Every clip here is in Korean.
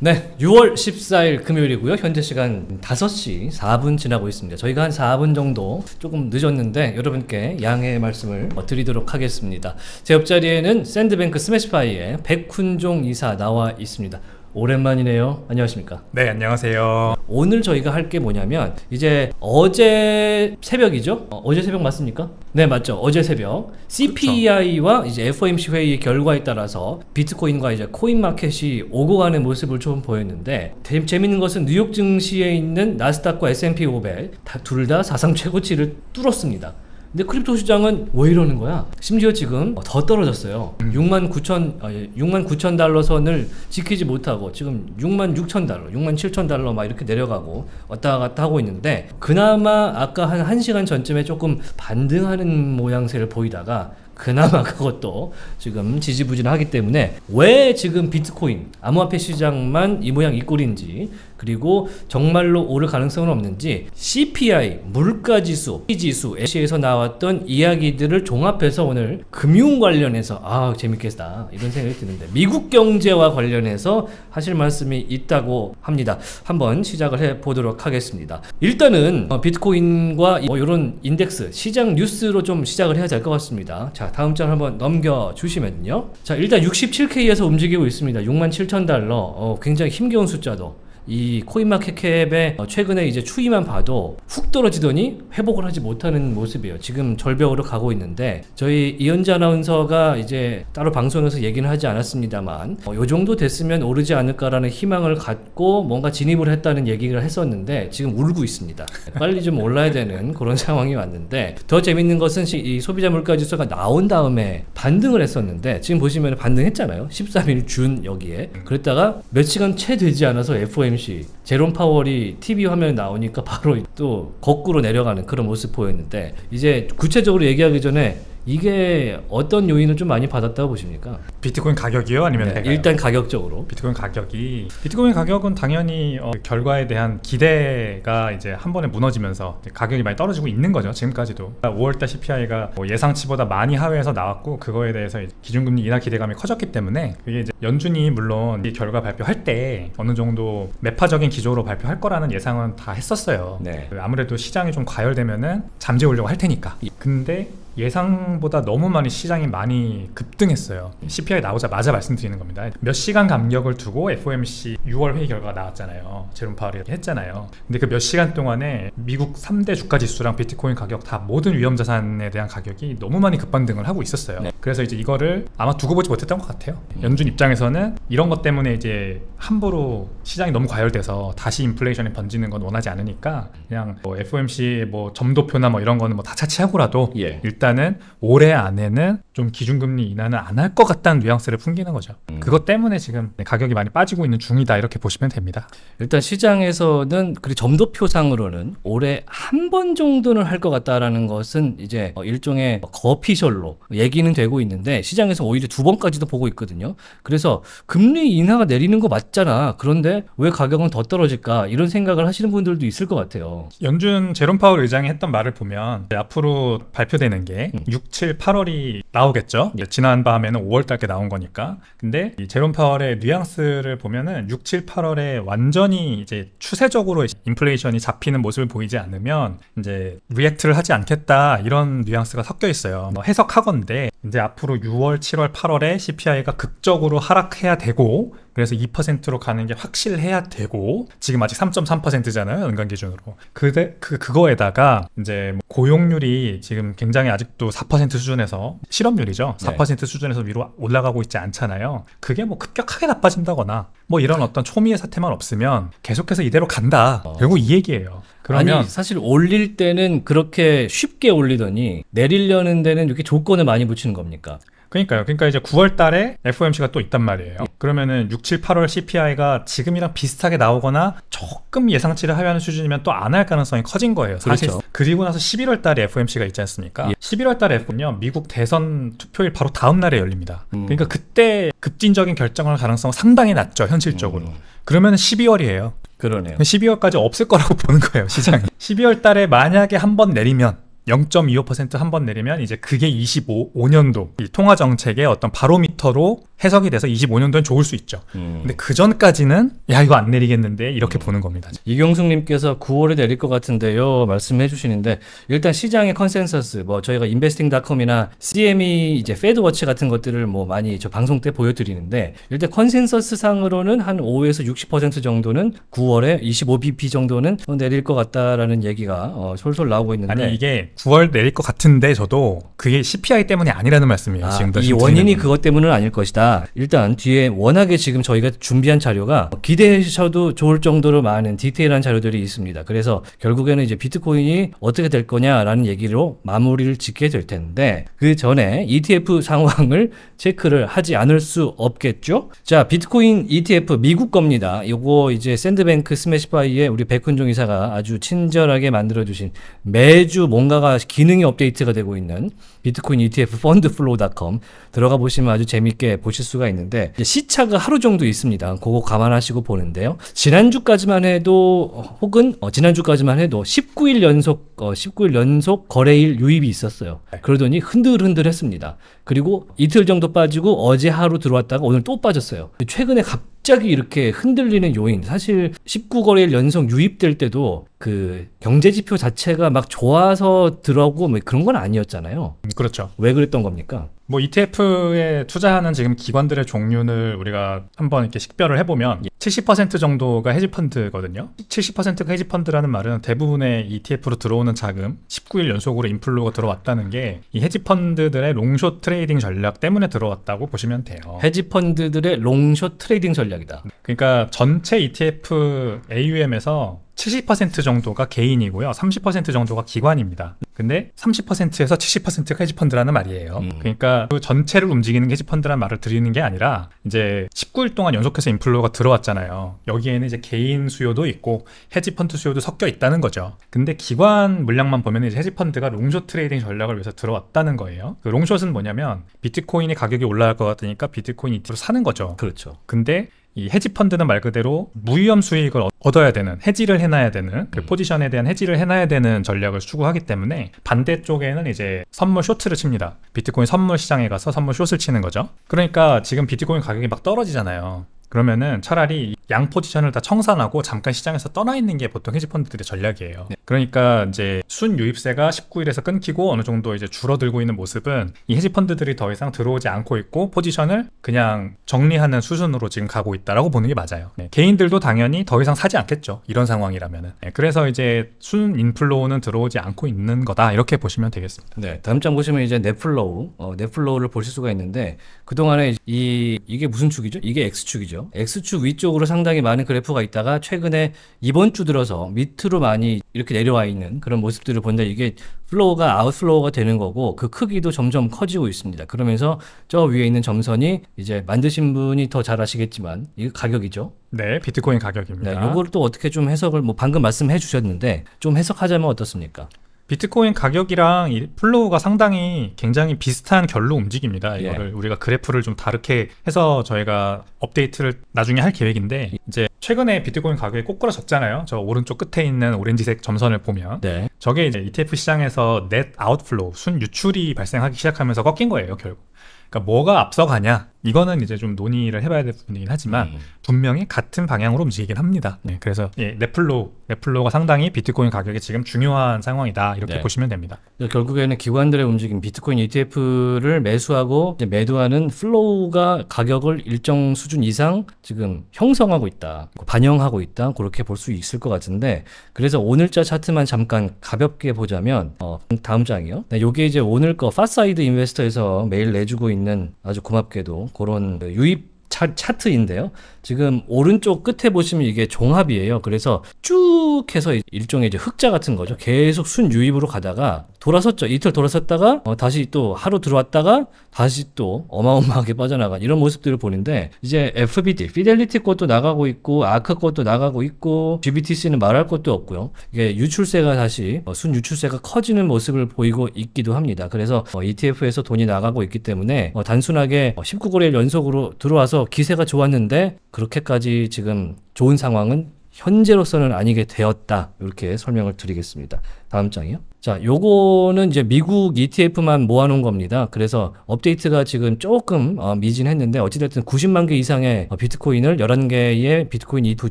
네, 6월 14일 금요일이고요. 현재 시간 5시 4분 지나고 있습니다. 저희가 한 4분 정도 조금 늦었는데 여러분께 양해의 말씀을 드리도록 하겠습니다. 제 옆자리에는 샌드뱅크 스매시파이의 백훈종 이사 나와 있습니다. 오랜만이네요. 안녕하십니까? 네, 안녕하세요. 오늘 저희가 할 게 뭐냐면 이제 어제 새벽이죠? 어, 제 새벽 맞습니까? 네, 맞죠. 어제 새벽 CPI와 이제 FOMC 회의 결과에 따라서 비트코인과 이제 코인 마켓이 오고 가는 모습을 좀 보였는데 대, 재밌는 것은 뉴욕 증시에 있는 나스닥과 S&P 500 둘 다 사상 최고치를 뚫었습니다. 근데 크립토 시장은 왜 이러는 거야? 심지어 지금 더 떨어졌어요. 6만 9천, 6만 아, 예, 9천 달러 선을 지키지 못하고 지금 6만 6천 달러, 6만 7천 달러 막 이렇게 내려가고 왔다 갔다 하고 있는데 그나마 아까 한 1시간 전쯤에 조금 반등하는 모양새를 보이다가 그나마 그것도 지금 지지부진하기 때문에 왜 지금 비트코인 암호화폐 시장만 이 모양 이 꼴인지 그리고 정말로 오를 가능성은 없는지 CPI, 물가지수, 피지수, 에시에서 나왔던 이야기들을 종합해서 오늘 금융 관련해서 아 재밌겠다 이런 생각이 드는데 미국 경제와 관련해서 하실 말씀이 있다고 합니다. 한번 시작을 해보도록 하겠습니다. 일단은 어, 비트코인과 이런 뭐 인덱스, 시장 뉴스로 좀 시작을 해야 될 것 같습니다. 자, 다음 장 한번 넘겨주시면요. 자, 일단 67K에서 움직이고 있습니다. 67,000달러. 어, 굉장히 힘겨운 숫자도. 이 코인마켓캡의 어, 최근에 이제 추이만 봐도 훅 떨어지더니 회복을 하지 못하는 모습이에요. 지금 절벽으로 가고 있는데 저희 이현자 아나운서가 이제 따로 방송에서 얘기는 하지 않았습니다만 어, 요 정도 됐으면 오르지 않을까라는 희망을 갖고 뭔가 진입을 했다는 얘기를 했었는데 지금 울고 있습니다. 빨리 좀 올라야 되는 그런 상황이 왔는데 더 재밌는 것은 이 소비자 물가 지수가 나온 다음에 반등을 했었는데 지금 보시면 반등했잖아요. 13일 준 여기에 그랬다가 몇 시간 채 되지 않아서 FOMC 잠시 제롬 파월이 TV 화면에 나오니까 바로 또 거꾸로 내려가는 그런 모습 보였는데 이제 구체적으로 얘기하기 전에 이게 어떤 요인을 좀 많이 받았다고 보십니까? 비트코인 가격이요? 아니면 네, 일단 가격적으로 비트코인 가격이 비트코인 가격은 당연히 어, 결과에 대한 기대가 이제 한 번에 무너지면서 가격이 많이 떨어지고 있는 거죠 지금까지도 5월달 그러니까 CPI가 뭐 예상치보다 많이 하회해서 나왔고 그거에 대해서 기준금리 인하 기대감이 커졌기 때문에 그게 이제 연준이 물론 이 결과 발표할 때 어느 정도 매파적인 기조로 발표할 거라는 예상은 다 했었어요 네. 그 아무래도 시장이 좀 과열되면은 잠재우려고 할 테니까 근데 예상보다 너무 많이 시장이 많이 급등했어요 CPI 나오자마자 말씀드리는 겁니다 몇 시간 감격을 두고 FOMC 6월 회의 결과가 나왔잖아요 제롬 파월이 했잖아요 근데 그 몇 시간 동안에 미국 3대 주가 지수랑 비트코인 가격 다 모든 위험 자산에 대한 가격이 너무 많이 급반등을 하고 있었어요 네. 그래서 이제 이거를 아마 두고 보지 못했던 것 같아요 연준 입장에서는 이런 것 때문에 이제 함부로 시장이 너무 과열돼서 다시 인플레이션에 번지는 건 원하지 않으니까 그냥 뭐 FOMC 뭐 점도표나 뭐 이런 거는 뭐 다 차치하고라도 예. 일단 일단은 올해 안에는 좀 기준금리 인하는 안 할 것 같다는 뉘앙스를 풍기는 거죠. 음. 그것 때문에 지금 가격이 많이 빠지고 있는 중이다 이렇게 보시면 됩니다. 일단 시장에서는 그리 점도표상으로는 올해 한 번 정도는 할 것 같다라는 것은 이제 어, 일종의 거피셜로 얘기는 되고 있는데 시장에서 오히려 두 번까지도 보고 있거든요. 그래서 금리 인하가 내리는 거 맞잖아. 그런데 왜 가격은 더 떨어질까 이런 생각을 하시는 분들도 있을 것 같아요. 연준 제롬 파월 의장이 했던 말을 보면 앞으로 발표되는 게 6, 7, 8월이 나오겠죠. 예. 지난 밤에는 5월달께 나온 거니까. 근데 이 제롬 파월의 뉘앙스를 보면은 6, 7, 8월에 완전히 이제 추세적으로 인플레이션이 잡히는 모습을 보이지 않으면 이제 리액트를 하지 않겠다 이런 뉘앙스가 섞여 있어요. 뭐 해석하건데 이제 앞으로 6월, 7월, 8월에 CPI가 극적으로 하락해야 되고 그래서 2%로 가는 게 확실해야 되고 지금 아직 3.3%잖아요 연간 기준으로 그대 그 그거에다가 이제 뭐 고용률이 지금 굉장히 아직도 4% 수준에서 실업률이죠. 4% 네. 수준에서 위로 올라가고 있지 않잖아요. 그게 뭐 급격하게 나빠진다거나 뭐 이런 어떤 초미의 사태만 없으면 계속해서 이대로 간다. 어. 결국 이 얘기예요. 그러면 아니, 사실 올릴 때는 그렇게 쉽게 올리더니 내리려는 데는 이렇게 조건을 많이 붙이는 겁니까? 그러니까요. 그러니까 이제 9월 달에 FOMC가 또 있단 말이에요. 그러면은 6, 7, 8월 CPI가 지금이랑 비슷하게 나오거나 조금 예상치를 하려는 수준이면 또 안 할 가능성이 커진 거예요. 사실 그렇죠. 그리고 나서 11월 달에 FOMC가 있지 않습니까? 예. 11월 달에 FOMC는요. 미국 대선 투표일 바로 다음 날에 열립니다. 음. 그러니까 그때 급진적인 결정을 할 가능성은 상당히 낮죠. 현실적으로. 음. 그러면 12월이에요. 그러네요. 12월까지 없을 거라고 보는 거예요, 시장이. 12월 달에 만약에 한 번 내리면 0.25%한번 내리면 이제 그게 25년도 이 통화 정책의 어떤 바로미터로 해석이 돼서 25년도는 좋을 수 있죠. 음. 근데 그 전까지는 야 이거 안 내리겠는데 이렇게 음. 보는 겁니다. 이경숙님께서 9월에 내릴 것 같은데요 말씀해 주시는데 일단 시장의 컨센서스 뭐 저희가 인베스팅닷컴이나 CME 이제 페드워치 같은 것들을 뭐 많이 저 방송 때 보여드리는데 일단 컨센서스 상으로는 한 5에서 60% 정도는 9월에 25bp 정도는 내릴 것 같다라는 얘기가 어, 솔솔 나오고 있는데 아니 이게 9월 내릴 것 같은데 저도 그게 CPI 때문이 아니라는 말씀이에요. 아, 지금 이 원인이 그것 때문은 아닐 것이다. 일단 뒤에 워낙에 지금 저희가 준비한 자료가 기대하셔도 좋을 정도로 많은 디테일한 자료들이 있습니다. 그래서 결국에는 이제 비트코인이 어떻게 될 거냐라는 얘기로 마무리를 짓게 될 텐데 그 전에 ETF 상황을 체크를 하지 않을 수 없겠죠. 자, 비트코인 ETF 미국 겁니다. 이거 이제 샌드뱅크 스매시바이의 우리 백훈종 이사가 아주 친절하게 만들어 주신 매주 뭔가가 숫자가 기능이 업데이트가 되고 있는 비트코인 ETF 펀드플로우 o m 들어가 보시면 아주 재밌게 보실 수가 있는데 시차가 하루 정도 있습니다. 그거 감안하시고 보는데요. 지난주까지만 해도 어, 혹은 어, 지난주까지만 해도 19일 연속 19일 어, 연속 거래일 유입이 있었어요. 그러더니 흔들흔들했습니다. 그리고 이틀 정도 빠지고 어제 하루 들어왔다가 오늘 또 빠졌어요. 최근에 갑 갑자기 이렇게 흔들리는 요인 사실 19거래일 연속 유입될 때도 그 경제 지표 자체가 막 좋아서 들어오고 뭐 그런 건 아니었잖아요. 음, 그렇죠. 왜 그랬던 겁니까? 뭐 ETF에 투자하는 지금 기관들의 종류를 우리가 한번 이렇게 식별을 해보면 70% 예. 정도가 헤지펀드거든요. 70%가 헤지펀드라는 말은 대부분의 ETF로 들어오는 자금 19일 연속으로 인플루가 들어왔다는 게 이 헤지펀드들의 롱숏 트레이딩 전략 때문에 들어왔다고 보시면 돼요. 헤지펀드들의 롱숏 트레이딩 전략이다. 그러니까 전체 ETF AUM에서 70% 정도가 개인이고요. 30% 정도가 기관입니다. 근데 30%에서 70%가 헤지펀드라는 말이에요. 음. 그러니까 그 전체를 움직이는 헤지펀드란 말을 드리는 게 아니라 이제 19일 동안 연속해서 인플루어가 들어왔잖아요. 여기에는 이제 개인 수요도 있고 헤지펀드 수요도 섞여 있다는 거죠. 근데 기관 물량만 보면 이제 헤지펀드가 롱숏 트레이딩 전략을 위해서 들어왔다는 거예요. 그 롱숏은 뭐냐면 비트코인의 가격이 올라갈 것 같으니까 비트코인 이트로 사는 거죠. 그렇죠. 근데 이 해지 펀드는 말 그대로 무위험 수익을 얻어야 되는 해지를 해놔야 되는 그 음. 포지션에 대한 해지를 해놔야 되는 전략을 추구하기 때문에 반대쪽에는 이제 선물 쇼트를 칩니다 비트코인 선물 시장에 가서 선물 숏을 치는 거죠 그러니까 지금 비트코인 가격이 막 떨어지잖아요 그러면은 차라리 양 포지션을 다 청산하고 잠깐 시장에서 떠나 있는 게 보통 헤지펀드들의 전략이에요. 네. 그러니까 이제 순 유입세가 19일에서 끊기고 어느 정도 이제 줄어들고 있는 모습은 이 헤지펀드들이 더 이상 들어오지 않고 있고 포지션을 그냥 정리하는 수준으로 지금 가고 있다라고 보는 게 맞아요. 네. 개인들도 당연히 더 이상 사지 않겠죠. 이런 상황이라면은. 네. 그래서 이제 순 인플로우는 들어오지 않고 있는 거다 이렇게 보시면 되겠습니다. 네. 다음 장 보시면 이제 넷플로우, 어, 넷플로우를 보실 수가 있는데 그 동안에 이 이게 무슨 축이죠? 이게 X 축이죠. 보죠 X축 위쪽으로 상당히 많은 그래프가 있다가 최근에 이번 주 들어서 밑으로 많이 이렇게 내려와 있는 그런 모습들을 본다. 이게 플로우가 아웃플로우가 되는 거고 그 크기도 점점 커지고 있습니다. 그러면서 저 위에 있는 점선이 이제 만드신 분이 더 잘 아시겠지만 이 가격이죠. 네, 비트코인 가격입니다. 네, 이걸 또 어떻게 좀 해석을 뭐 방금 말씀해 주셨는데 좀 해석하자면 어떻습니까? 비트코인 가격이랑 플로우가 상당히 굉장히 비슷한 결로 움직입니다. 예. 이거를 예. 우리가 그래프를 좀 다르게 해서 저희가 업데이트를 나중에 할 계획인데 예. 이제 최근에 비트코인 가격이 꼬꾸라졌잖아요. 저 오른쪽 끝에 있는 오렌지색 점선을 보면 네. 저게 이제 ETF 시장에서 넷 아웃플로우 순 유출이 발생하기 시작하면서 꺾인 거예요. 결국. 그러니까 뭐가 앞서가냐? 이거는 이제 좀 논의를 해봐야 될 부분이긴 하지만 네. 분명히 같은 방향으로 움직이긴 합니다. 네, 네 그래서 예, 넷플로 넷플로가 상당히 비트코인 가격이 지금 중요한 상황이다 이렇게 네. 보시면 됩니다. 결국에는 기관들의 움직임, 비트코인 ETF를 매수하고 매도하는 플로우가 가격을 일정 수준 이상 지금 형성하고 있다, 뭐 반영하고 있다 그렇게 볼 수 있을 것 같은데 그래서 오늘자 차트만 잠깐 가볍게 보자면 어, 다음 장이요. 네, 이게 이제 오늘 거 파사이드 인베스터에서 매일 내주고 있는 아주 고맙게도 그런 그 유입 차, 차트인데요. 지금 오른쪽 끝에 보시면 이게 종합이에요. 그래서 쭉 해서 일종의 이제 흑자 같은 거죠. 계속 순 유입으로 가다가 돌아섰죠. 이틀 돌아섰다가 어, 다시 또 하루 들어왔다가 다시 또 어마어마하게 빠져나간 이런 모습들을 보는데 이제 FBD, 피델리티 것도 나가고 있고 아크 것도 나가고 있고 GBTC는 말할 것도 없고요. 이게 유출세가 다시 어, 순 유출세가 커지는 모습을 보이고 있기도 합니다. 그래서 어, ETF에서 돈이 나가고 있기 때문에 어, 단순하게 19거래일 어, 연속으로 들어와서 기세가 좋았는데 그렇게까지 지금 좋은 상황은 현재로서는 아니게 되었다. 이렇게 설명을 드리겠습니다. 다음 장이요. 자, 요거는 이제 미국 ETF만 모아놓은 겁니다. 그래서 업데이트가 지금 조금 어, 미진했는데 어찌됐든 90만 개 이상의 어, 비트코인을 11개의 비트코인 이 두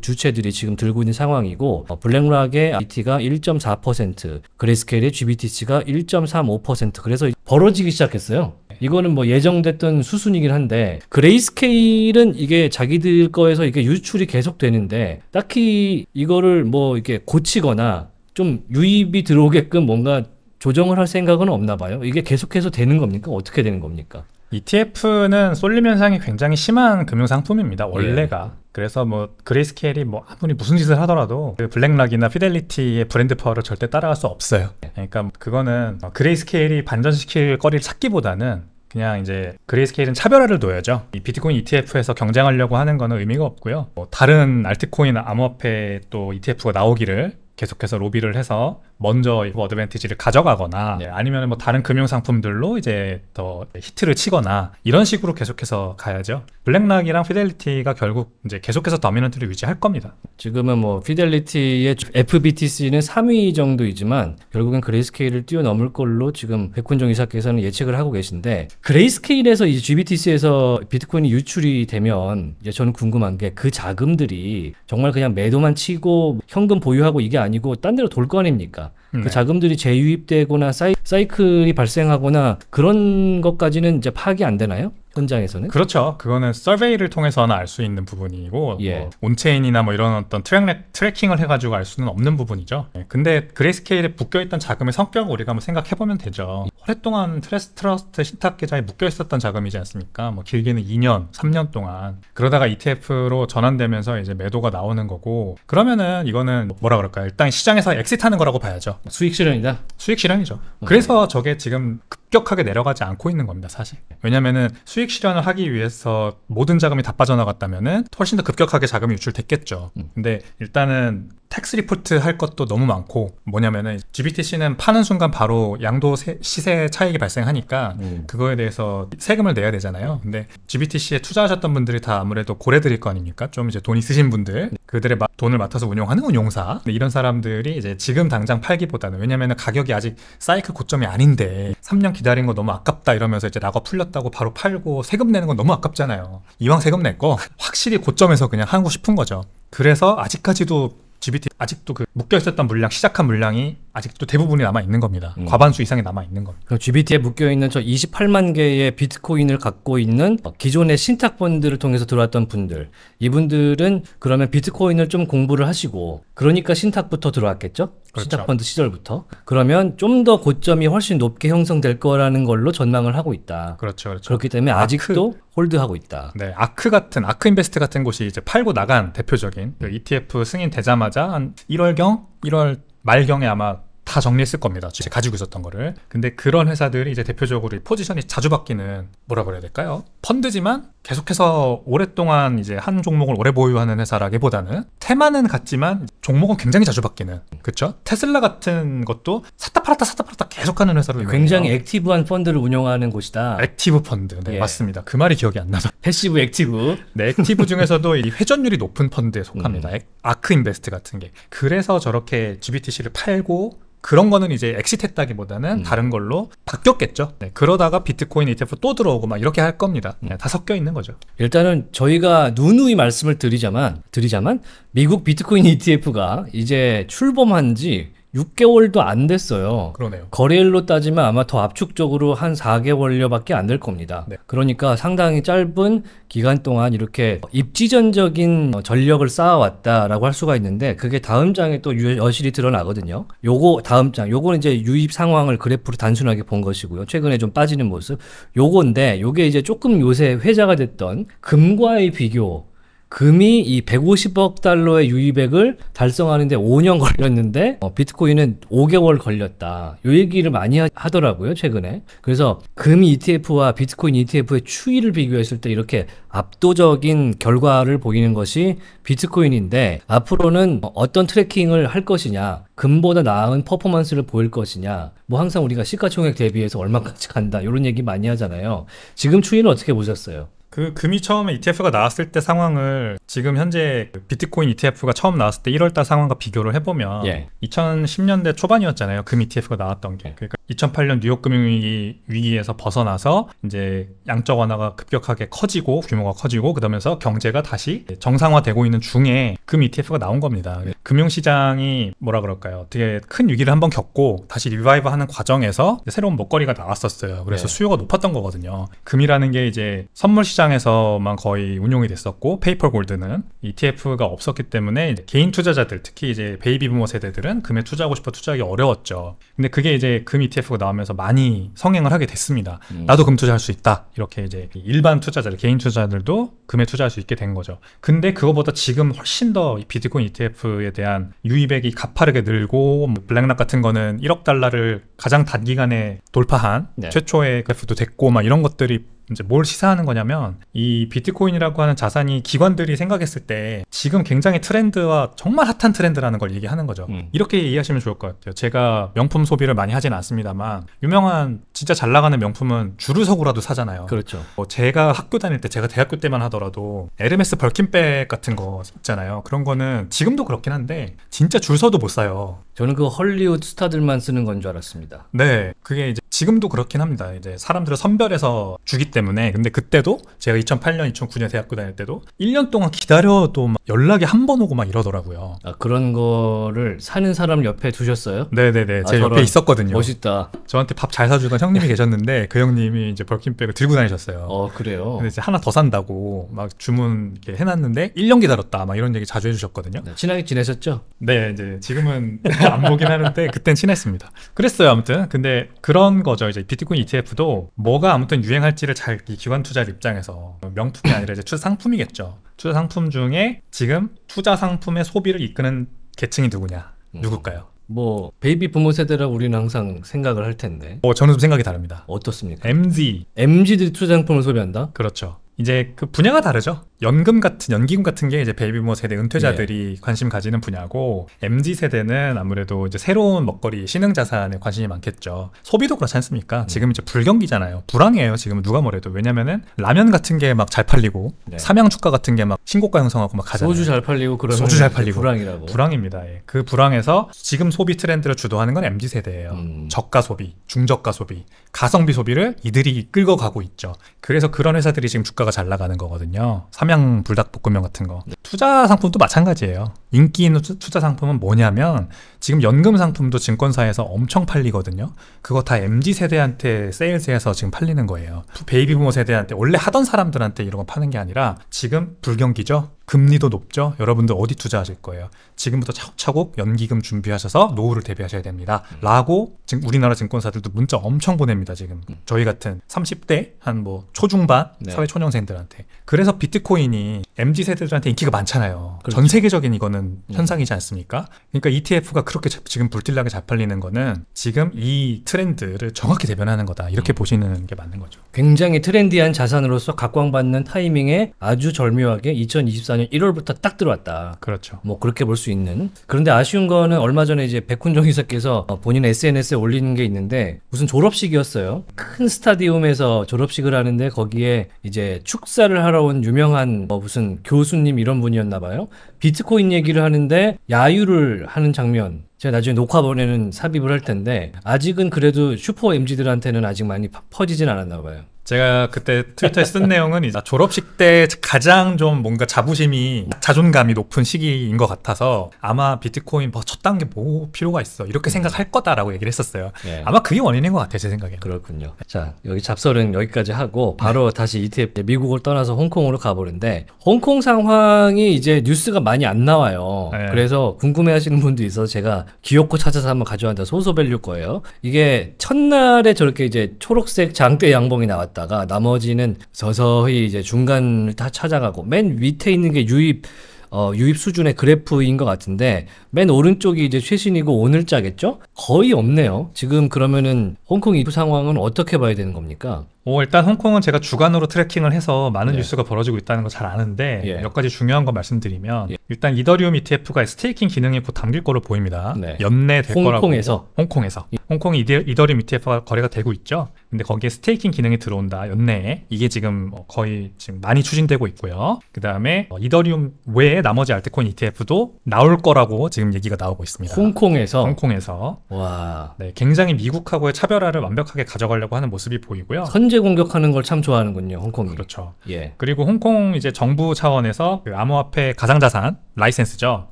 주체들이 지금 들고 있는 상황이고 어, 블랙락의 IT가 1.4% 그레이스케일의 GBTC가 1.35% 그래서 벌어지기 시작했어요. 이거는 뭐 예정됐던 수순이긴 한데 그레이스케일은 이게 자기들 거에서 이게 유출이 계속 되는데 딱히 이거를 뭐 이렇게 고치거나 좀 유입이 들어오게끔 뭔가 조정을 할 생각은 없나 봐요. 이게 계속해서 되는 겁니까? 어떻게 되는 겁니까? ETF는 쏠림 현상이 굉장히 심한 금융 상품입니다. 예. 원래가. 예. 그래서 뭐 그레이스케일이 뭐 아무리 무슨 짓을 하더라도 그 블랙락이나 피델리티의 브랜드 파워를 절대 따라갈 수 없어요. 예, 그러니까 그거는 어, 그레이스케일이 반전시킬 거리를 찾기보다는 그냥 이제 그레이스케일은 차별화를 둬야죠. 이 비트코인 ETF에서 경쟁하려고 하는 거는 의미가 없고요. 뭐 다른 알트코인 암호화폐 또 ETF가 나오기를 계속해서 로비를 해서 먼저 이브 뭐 어드밴티지를 가져가거나 예. 아니면 뭐 다른 금융 상품들로 이제 더 히트를 치거나 이런 식으로 계속해서 가야죠. 블랙락이랑 피델리티가 결국 이제 계속해서 더미넌트를 유지할 겁니다. 지금은 뭐 피델리티의 FBTC는 3위 정도이지만 결국엔 그레이스케일을 뛰어넘을 걸로 지금 백훈종 이사께서는 예측을 하고 계신데 그레이스케일에서 이 GBTC에서 비트코인이 유출이 되면 이제 저는 궁금한 게 그 자금들이 정말 그냥 매도만 치고 현금 보유하고 이게 아니 아니고 딴 데로 돌 거 아닙니까? 그 네. 그 자금들이 재유입되거나 사이, 사이클이 발생하거나 그런 것까지는 이제 파악이 안 되나요? 현장에서는? 그렇죠. 그거는 서베이를 통해서는 알 수 있는 부분이고 뭐 예. 뭐 온체인이나 뭐 이런 어떤 트랙, 트래킹을 해가지고 알 수는 없는 부분이죠. 예. 근데 그레이스케일에 묶여있던 자금의 성격을 우리가 한번 생각해보면 되죠. 오랫동안 트레스 트러스트 신탁 계좌에 묶여있었던 자금이지 않습니까? 뭐 길게는 2년, 3년 동안 그러다가 ETF로 전환되면서 이제 매도가 나오는 거고 그러면은 이거는 뭐라 그럴까요? 일단 시장에서 엑시트하는 거라고 봐야죠. 수익 실현이다. 수익 실현이죠. 어. 그래서 저게 지금 급격하게 내려가지 않고 있는 겁니다 사실 왜냐면은 수익 실현을 하기 위해서 모든 자금이 다 빠져나갔다면은 훨씬 더 급격하게 자금이 유출됐겠죠 음. 근데 일단은 텍스 리포트 할 것도 너무 많고 뭐냐면은 GBTC는 파는 순간 바로 양도 세, 시세 차익이 발생하니까 음. 그거에 대해서 세금을 내야 되잖아요. 근데 GBTC에 투자하셨던 분들이 다 아무래도 고래들일 거 아닙니까? 좀 이제 돈 있으신 분들 네. 그들의 마, 돈을 맡아서 운용하는 운용사 이런 사람들이 이제 지금 당장 팔기보다는 왜냐면은 가격이 아직 사이클 고점이 아닌데 3년 기다린 거 너무 아깝다 이러면서 이제 낙업 풀렸다고 바로 팔고 세금 내는 건 너무 아깝잖아요. 이왕 세금 낼 거 확실히 고점에서 그냥 하고 싶은 거죠. 그래서 아직까지도 g b t 아직도 그 묶여 있었던 물량 시작한 물량이 아직도 대부분이 남아 있는 겁니다. 음. 과반수 이상이 남아 있는 겁니다. 그럼 GBT에 묶여 있는 저 28만 개의 비트코인을 갖고 있는 기존의 신탁 펀드를 통해서 들어왔던 분들 이분들은 그러면 비트코인을 좀 공부를 하시고 그러니까 신탁부터 들어왔겠죠? 그렇죠. 신탁 펀드 시절부터 그러면 좀 더 고점이 훨씬 높게 형성될 거라는 걸로 전망을 하고 있다. 그렇죠. 그렇죠. 그렇기 때문에 아직도 아, 그... 홀드하고 있다. 네, 아크 같은 아크 인베스트 같은 곳이 이제 팔고 나간 대표적인 그 ETF 승인 되자마자 한 1월경, 1월 말경에 아마 다 정리했을 겁니다. 제가 가지고 있었던 거를. 근데 그런 회사들이 이제 대표적으로 포지션이 자주 바뀌는 뭐라 그래야 될까요? 펀드지만 계속해서 오랫동안 이제 한 종목을 오래 보유하는 회사라기보다는 테마는 같지만 종목은 굉장히 자주 바뀌는. 그렇죠? 테슬라 같은 것도 샀다 팔았다 샀다 팔았다 계속하는 회사로 네, 굉장히 유명해요. 액티브한 펀드를 운영하는 곳이다. 액티브 펀드. 네, 예. 맞습니다. 그 말이 기억이 안 나서. 패시브 액티브. 네, 액티브 중에서도 이 회전율이 높은 펀드에 속합니다. 음. 아크 인베스트 같은 게. 그래서 저렇게 GBTC를 팔고 그런 거는 이제 엑시했다기보다는 음. 다른 걸로 바뀌었겠죠. 네, 그러다가 비트코인 ETF 또 들어오고 막 이렇게 할 겁니다. 음. 다 섞여 있는 거죠. 일단은 저희가 누누이 말씀을 드리자만 드리자만 미국 비트코인 ETF가 이제 출범한 지 6개월도 안 됐어요. 그러네요. 거래일로 따지면 아마 더 압축적으로 한 4개월여밖에 안 될 겁니다. 네. 그러니까 상당히 짧은 기간 동안 이렇게 입지전적인 전력을 쌓아왔다라고 할 수가 있는데 그게 다음 장에 또 여실히 드러나거든요. 요거 다음 장, 요거는 이제 유입 상황을 그래프로 단순하게 본 것이고요. 최근에 좀 빠지는 모습. 요건데 요게 이제 조금 요새 회자가 됐던 금과의 비교 금이 이 150억 달러의 유입액을 달성하는데 5년 걸렸는데 어, 비트코인은 5개월 걸렸다. 요 얘기를 많이 하, 하더라고요 최근에. 그래서 금 ETF와 비트코인 ETF의 추이를 비교했을 때 이렇게 압도적인 결과를 보이는 것이 비트코인인데 앞으로는 어떤 트래킹을 할 것이냐 금보다 나은 퍼포먼스를 보일 것이냐 뭐 항상 우리가 시가총액 대비해서 얼마까지 간다 이런 얘기 많이 하잖아요 지금 추이는 어떻게 보셨어요? 그 금이 처음에 ETF가 나왔을 때 상황을 지금 현재 비트코인 ETF가 처음 나왔을 때 1월달 상황과 비교를 해보면 예. 2010년대 초반이었잖아요. 금 ETF가 나왔던 게. 예. 그러니까 2008년 뉴욕 금융위기 위기에서 벗어나서 이제 양적 완화가 급격하게 커지고 규모가 커지고 그러면서 경제가 다시 정상화되고 있는 중에 금 ETF가 나온 겁니다. 네. 금융시장이 뭐라 그럴까요? 되게 큰 위기를 한번 겪고 다시 리바이브하는 과정에서 새로운 먹거리가 나왔었어요. 그래서 네. 수요가 높았던 거거든요. 금이라는 게 이제 선물 시장에서만 거의 운용이 됐었고 페이퍼 골드는 ETF가 없었기 때문에 개인 투자자들 특히 이제 베이비 부모 세대들은 금에 투자하고 싶어 투자하기 어려웠죠. 근데 그게 이제 금 ETF ETF가 나오면서 많이 성행을 하게 됐습니다. 음. 나도 금 투자할 수 있다. 이렇게 이제 일반 투자자들, 개인 투자자들도 금에 투자할 수 있게 된 거죠. 근데 그거보다 지금 훨씬 더 비트코인 ETF에 대한 유입액이 가파르게 늘고 뭐 블랙락 같은 거는 1억 달러를 가장 단기간에 돌파한 네. 최초의 그래프도 됐고 막 이런 것들이 이제 뭘 시사하는 거냐면 이 비트코인이라고 하는 자산이 기관들이 생각했을 때 지금 굉장히 트렌드와 정말 핫한 트렌드라는 걸 얘기하는 거죠. 음. 이렇게 이해하시면 좋을 것 같아요. 제가 명품 소비를 많이 하진 않습니다만 유명한 진짜 잘 나가는 명품은 줄을 서고라도 사잖아요. 그렇죠. 뭐 제가 학교 다닐 때 제가 대학교 때만 하더라도 에르메스 벌킨백 같은 거 있잖아요. 그런 거는 지금도 그렇긴 한데 진짜 줄 서도 못 사요. 저는 그 헐리우드 스타들만 쓰는 건 줄 알았습니다. 네. 그게 이제 지금도 그렇긴 합니다. 이제 사람들을 선별해서 주기 때문에. 근데 그때도 제가 2008년, 2009년 대학교 다닐 때도 1년 동안 기다려도 연락이 한 번 오고 막 이러더라고요. 아, 그런 거를 사는 사람 옆에 두셨어요? 네네네. 네, 네. 아, 제 아, 옆에 있었거든요. 멋있다. 저한테 밥 잘 사주던 형님이 계셨는데 그 형님이 이제 벌킨백을 들고 다니셨어요. 어, 그래요? 근데 이제 하나 더 산다고 막 주문 해놨는데 1년 기다렸다 막 이런 얘기 자주 해주셨거든요. 네, 친하게 지내셨죠? 네, 이제 지금은 안 보긴 하는데 그땐 친했습니다. 그랬어요 아무튼. 근데 그런 거죠 이제 비트코인 ETF도 뭐가 아무튼 유행할지를 잘 기관 투자 입장에서 명품이 아니라 이제 투자 상품이겠죠. 투자 상품 중에 지금 투자 상품의 소비를 이끄는 계층이 누구냐? 음. 누굴까요? 뭐 베이비 부모 세대라 우리는 항상 생각을 할 텐데. 어 저는 좀 생각이 다릅니다. 어떻습니까? MZ. MZ들이 투자 상품을 소비한다? 그렇죠. 이제 그 분야가 다르죠. 연금 같은 연기금 같은 게 이제 베이비부머 세대 은퇴자들이 예. 관심 가지는 분야고 MZ 세대는 아무래도 이제 새로운 먹거리 신흥 자산에 관심이 많겠죠. 소비도 그렇지 않습니까? 음. 지금 이제 불경기잖아요. 불황이에요. 지금 누가 뭐래도 왜냐면은 라면 같은 게 막 잘 팔리고 네. 삼양 주가 같은 게 막 신고가 형성하고 막 가잖아요. 소주 잘 팔리고 그러 소주 잘 팔리고 불황이라고. 불황입니다. 예. 그 불황에서 지금 소비 트렌드를 주도하는 건 MZ 세대예요. 음. 저가 소비, 중저가 소비, 가성비 소비를 이들 이끌고 가고 있죠. 그래서 그런 회사들이 지금 주가가 잘 나가는 거거든요. 삼양 불닭볶음면 같은 거 네. 투자 상품도 마찬가지예요 인기 있는 투자 상품은 뭐냐면 지금 연금 상품도 증권사에서 엄청 팔리거든요 그거 다 MZ 세대한테 세일즈해서 지금 팔리는 거예요 베이비 부모 세대한테 원래 하던 사람들한테 이런 거 파는 게 아니라 지금 불경기죠 금리도 높죠. 여러분들 어디 투자하실 거예요? 지금부터 차곡차곡 연기금 준비하셔서 노후를 대비하셔야 됩니다. 음. 라고 지금 우리나라 증권사들도 문자 엄청 보냅니다. 지금 음. 저희 같은 30대 한 뭐 초중반 네. 사회 초년생들한테 그래서 비트코인이 mz 세대들한테 인기가 많잖아요. 그렇죠. 전 세계적인 이거는 네. 현상이지 않습니까? 그러니까 ETF가 그렇게 자, 지금 불티나게잘 팔리는 거는 지금 이 트렌드를 정확히 대변하는 거다 이렇게 음. 보시는 게 맞는 거죠. 굉장히 트렌디한 자산으로서 각광받는 타이밍에 아주 절묘하게 2024 2014년 1월부터 딱 들어왔다. 그렇죠. 뭐 그렇게 볼 수 있는. 그런데 아쉬운 거는 얼마 전에 이제 백훈종 기사께서 어, 본인 SNS에 올린 게 있는데 무슨 졸업식이었어요. 큰 스타디움에서 졸업식을 하는데 거기에 이제 축사를 하러 온 유명한 뭐 무슨 교수님 이런 분이었나 봐요. 비트코인 얘기를 하는데 야유를 하는 장면 제가 나중에 녹화 보내는 삽입을 할 텐데 아직은 그래도 슈퍼 MG들한테는 아직 많이 퍼지진 않았나 봐요. 제가 그때 트위터에 쓴 내용은 이제 졸업식 때 가장 좀 뭔가 자부심이 자존감이 높은 시기인 것 같아서 아마 비트코인 뭐첫 단계 뭐 필요가 있어 이렇게 생각할 거다라고 얘기를 했었어요. 네. 아마 그게 원인인 것 같아요 제 생각에. 그렇군요. 자 여기 잡설은 여기까지 하고 바로 네. 다시 ETF 미국을 떠나서 홍콩으로 가보는데 홍콩 상황이 이제 뉴스가 많이 안 나와요. 네. 그래서 궁금해하시는 분도 있어서 제가 귀엽고 찾아서 한번 가져왔는데 소소벨류 거예요. 이게 첫날에 저렇게 이제 초록색 장대 양봉이 나왔다. 갔다가 나머지는 서서히 이제 중간을 다 찾아가고 맨 밑에 있는 게 유입 어, 유입 수준의 그래프인 것 같은데 맨 오른쪽이 이제 최신이고 오늘자겠죠? 거의 없네요. 지금 그러면은 홍콩 입주 상황은 어떻게 봐야 되는 겁니까? 어, 일단 홍콩은 제가 주간으로 트래킹을 해서 많은 예. 뉴스가 벌어지고 있다는 걸 잘 아는데 예. 몇 가지 중요한 거 말씀드리면 예. 일단 이더리움 ETF가 스테이킹 기능에곧 담길 거로 보입니다. 네. 연내 될 거라고. 홍콩에서 홍콩에서 예. 홍콩이 이더리움 ETF가 거래가 되고 있죠. 근데 거기에 스테이킹 기능이 들어온다. 연내에 이게 지금 뭐 거의 지금 많이 추진되고 있고요. 그 다음에 어, 이더리움 외에 나머지 알트코인 ETF도 나올 거라고 지금 얘기가 나오고 있습니다. 홍콩에서 홍콩에서 와, 네, 굉장히 미국하고의 차별화를 완벽하게 가져가려고 하는 모습이 보이고요. 현재 경제 공격하는 걸 참 좋아하는군요, 홍콩이. 그렇죠. 예. 그리고 홍콩 이제 정부 차원에서 그 암호화폐 가상자산 라이센스죠.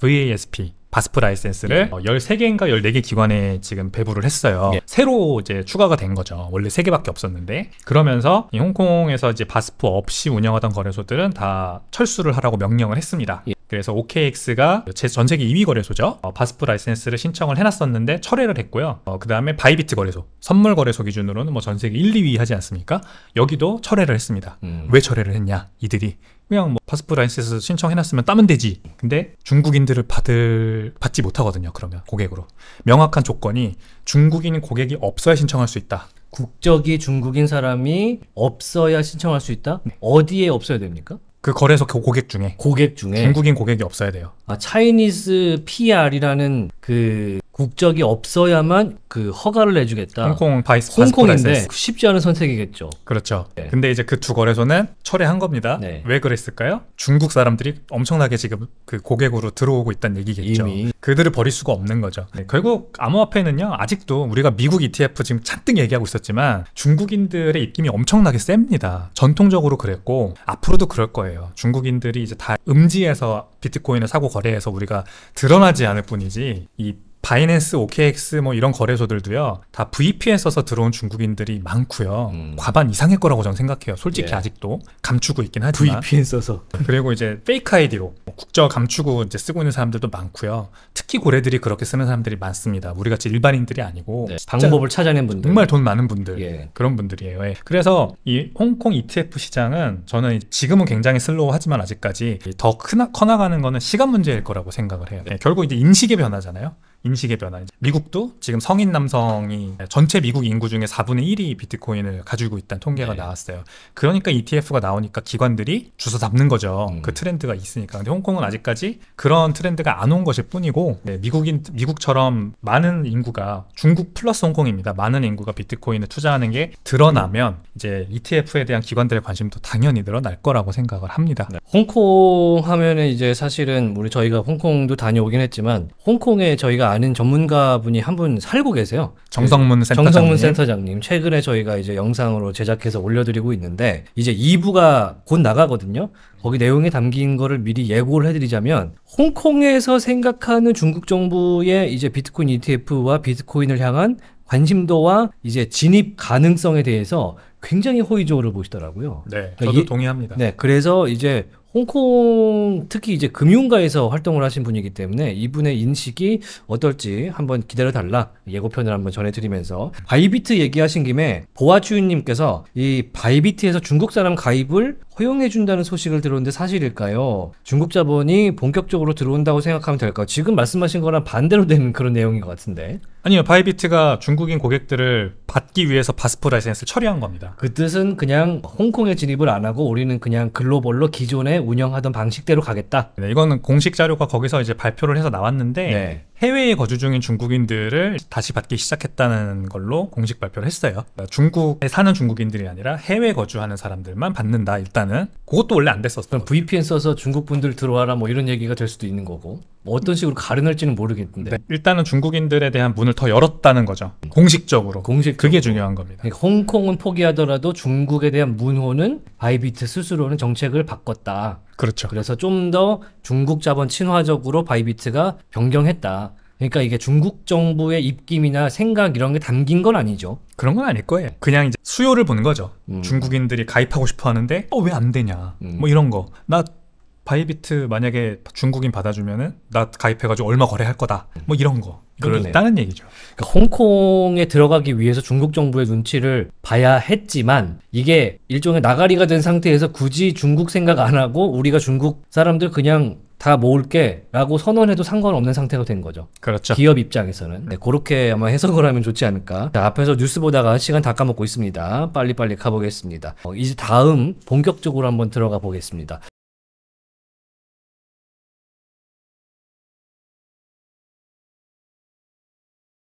VASP. 바스프 라이센스를 예. 13개인가 어, 14개 기관에 지금 배부를 했어요. 예. 새로 이제 추가가 된 거죠. 원래 3개밖에 없었는데. 그러면서 홍콩에서 이제 바스프 없이 운영하던 거래소들은 다 철수를 하라고 명령을 했습니다. 예. 그래서 OKX가 전 세계 2위 거래소죠. 어, 바스프 라이센스를 신청을 해놨었는데 철회를 했고요. 어, 그 다음에 바이비트 거래소, 선물 거래소 기준으로는 뭐전 세계 1, 2위 하지 않습니까? 여기도 철회를 했습니다. 음. 왜 철회를 했냐? 이들이 그냥 뭐 파스프 라이센스 신청해놨으면 따면 되지. 근데 중국인들을 받을 받지 못하거든요. 그러면 고객으로 명확한 조건이 중국인 고객이 없어야 신청할 수 있다. 국적이 중국인 사람이 없어야 신청할 수 있다? 네. 어디에 없어야 됩니까? 그 거래소 고객 중에 고객 중에 중국인 고객이 없어야 돼요. 아, 차이니스 PR이라는 그 국적이 없어야만 그 허가를 내주겠다. 홍콩 바이스 홍콩인데 쉽지 않은 선택이겠죠. 그렇죠. 네. 근데 이제 그 두 거래소는 철회한 겁니다. 네. 왜 그랬을까요? 중국 사람들이 엄청나게 지금 그 고객으로 들어오고 있다는 얘기겠죠. 이미. 그들을 버릴 수가 없는 거죠. 네. 결국 암호화폐는요 아직도 우리가 미국 ETF 지금 잔뜩 얘기하고 있었지만 중국인들의 입김이 엄청나게 셉니다. 전통적으로 그랬고 앞으로도 그럴 거예요. 중국인들이 이제 다 음지에서 비트코인을 사고 거래해서 우리가 드러나지 않을 뿐이지 이 바이낸스, OKX 뭐 이런 거래소들도요. 다 VPN 써서 들어온 중국인들이 많고요. 음. 과반 이상일 거라고 저는 생각해요. 솔직히 예. 아직도 감추고 있긴 하지만 VPN 써서 네. 그리고 이제 페이크 아이디로 국적 감추고 이제 쓰고 있는 사람들도 많고요. 특히 고래들이 그렇게 쓰는 사람들이 많습니다. 우리같이 일반인들이 아니고 네. 방법을 찾아낸 분들 정말 돈 많은 분들 예. 그런 분들이에요. 예. 그래서 이 홍콩 ETF 시장은 저는 지금은 굉장히 슬로우하지만 아직까지 더 크나 커나가는 거는 시간 문제일 거라고 생각을 해요. 네. 예. 결국 이제 인식의 변화잖아요. 인식의 변화. 미국도 지금 성인 남성이 전체 미국 인구 중에 4분의 1이 비트코인을 가지고 있다는 통계가 네. 나왔어요. 그러니까 ETF가 나오니까 기관들이 주소 잡는 거죠. 음. 그 트렌드가 있으니까. 근데 홍콩은 아직까지 그런 트렌드가 안 온 것일 뿐이고 네, 미국인 미국처럼 많은 인구가 중국 플러스 홍콩입니다. 많은 인구가 비트코인에 투자하는 게 드러나면 이제 ETF에 대한 기관들의 관심도 당연히 늘어날 거라고 생각을 합니다. 네. 홍콩 하면은 이제 사실은 우리 저희가 홍콩도 다녀오긴 했지만 홍콩에 저희가 아는 전문가분이 한 분 살고 계세요. 정성문 그 센터장님. 정성문 센터장님. 최근에 저희가 이제 영상으로 제작해서 올려드리고 있는데 이제 2부가 곧 나가거든요. 거기 내용에 담긴 거를 미리 예고를 해드리자면 홍콩에서 생각하는 중국 정부의 이제 비트코인 ETF와 비트코인을 향한 관심도와 이제 진입 가능성에 대해서 굉장히 호의적으로 보시더라고요. 네, 그러니까 저도 그러니까 이, 동의합니다. 네, 그래서 이제 홍콩 특히 이제 금융가에서 활동을 하신 분이기 때문에 이분의 인식이 어떨지 한번 기다려달라 예고편을 한번 전해드리면서 바이비트 얘기하신 김에 보아주인님께서 이 바이비트에서 중국 사람 가입을 허용해준다는 소식을 들었는데 사실일까요? 중국 자본이 본격적으로 들어온다고 생각하면 될까요? 지금 말씀하신 거랑 반대로 되는 그런 내용인 것 같은데. 아니요, 바이비트가 중국인 고객들을 받기 위해서 바스포 라이센스를 처리한 겁니다. 그 뜻은 그냥 홍콩에 진입을 안 하고 우리는 그냥 글로벌로 기존에 운영하던 방식대로 가겠다. 네, 이거는 공식 자료가 거기서 이제 발표를 해서 나왔는데 네. 해외에 거주 중인 중국인들을 다시 받기 시작했다는 걸로 공식 발표를 했어요. 그러니까 중국에 사는 중국인들이 아니라 해외 거주하는 사람들만 받는다. 일단은 그것도 원래 안 됐었어. VPN 써서 중국 분들 들어와라 뭐 이런 얘기가 될 수도 있는 거고 뭐 어떤 식으로 가르날지는 모르겠는데 네, 일단은 중국인들에 대한 문을 더 열었다는 거죠. 공식적으로. 공식 그게 중요한 겁니다. 그러니까 홍콩은 포기하더라도 중국에 대한 문호는 바이비트 스스로는 정책을 바꿨다. 그렇죠. 그래서 좀 더 중국 자본 친화적으로 바이비트가 변경했다. 그러니까 이게 중국 정부의 입김이나 생각 이런 게 담긴 건 아니죠. 그런 건 아닐 거예요. 그냥 이제 수요를 보는 거죠. 음. 중국인들이 가입하고 싶어 하는데 어 왜 안 되냐. 음. 뭐 이런 거. 나 바이비트 만약에 중국인 받아주면은 나 가입해가지고 얼마 거래할 거다 뭐 이런 거그러 다른 얘기죠. 그러니까 홍콩에 들어가기 위해서 중국 정부의 눈치를 봐야 했지만 이게 일종의 나가리가 된 상태에서 굳이 중국 생각 안 하고 우리가 중국 사람들 그냥 다 모을게라고 선언해도 상관없는 상태가 된 거죠. 그렇죠. 기업 입장에서는 네, 그렇게 아마 해석을 하면 좋지 않을까. 자, 앞에서 뉴스 보다가 시간 다 까먹고 있습니다. 빨리 빨리 가보겠습니다. 어, 이제 다음 본격적으로 한번 들어가 보겠습니다.